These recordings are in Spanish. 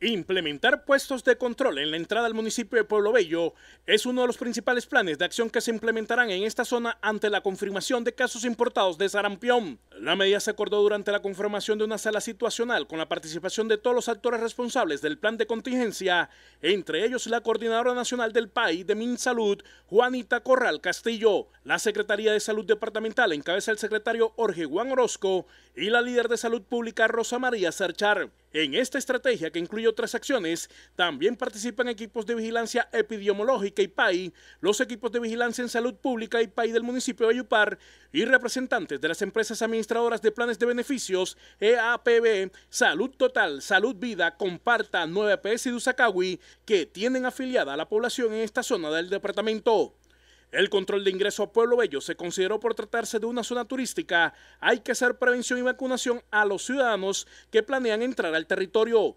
Implementar puestos de control en la entrada al municipio de Pueblo Bello es uno de los principales planes de acción que se implementarán en esta zona ante la confirmación de casos importados de sarampión. La medida se acordó durante la conformación de una sala situacional con la participación de todos los actores responsables del plan de contingencia, entre ellos la coordinadora nacional del país de MinSalud, Juanita Corral Castillo. La Secretaría de Salud Departamental encabeza el secretario Jorge Juan Orozco y la líder de Salud Pública Rosa María Sarchar. En esta estrategia, que incluye otras acciones, también participan equipos de vigilancia epidemiológica IPAI, los equipos de vigilancia en salud pública y IPAI del municipio de Ayupar y representantes de las empresas administradoras de planes de beneficios EAPB, Salud Total, Salud Vida, Comparta, 9PS e y Dusacawi, que tienen afiliada a la población en esta zona del departamento. El control de ingreso a Pueblo Bello se consideró por tratarse de una zona turística. Hay que hacer prevención y vacunación a los ciudadanos que planean entrar al territorio.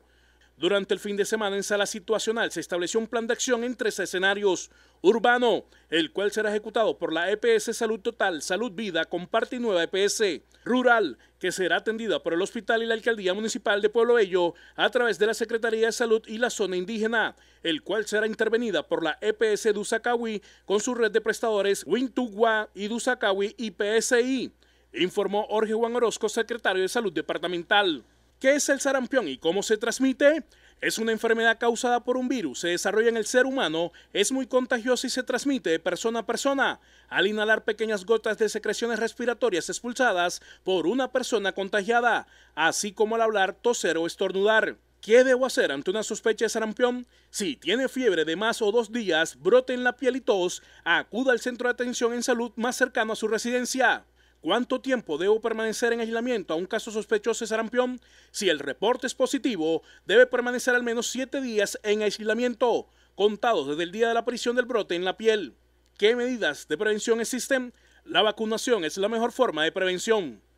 Durante el fin de semana en sala situacional se estableció un plan de acción en tres escenarios. Urbano, el cual será ejecutado por la EPS Salud Total, Salud Vida, Comparte y Nueva EPS. Rural, que será atendida por el hospital y la alcaldía municipal de Pueblo Bello a través de la Secretaría de Salud y la zona indígena, el cual será intervenida por la EPS Dusacawi con su red de prestadores Wintugua y Duzacawi y PSI, informó Jorge Juan Orozco, secretario de Salud Departamental. ¿Qué es el sarampión y cómo se transmite? Es una enfermedad causada por un virus, se desarrolla en el ser humano, es muy contagiosa y se transmite de persona a persona al inhalar pequeñas gotas de secreciones respiratorias expulsadas por una persona contagiada, así como al hablar, toser o estornudar. ¿Qué debo hacer ante una sospecha de sarampión? Si tiene fiebre de más o dos días, brote en la piel y tos, acuda al centro de atención en salud más cercano a su residencia. ¿Cuánto tiempo debo permanecer en aislamiento a un caso sospechoso de sarampión? Si el reporte es positivo, debe permanecer al menos 7 días en aislamiento, contados desde el día de la aparición del brote en la piel. ¿Qué medidas de prevención existen? La vacunación es la mejor forma de prevención.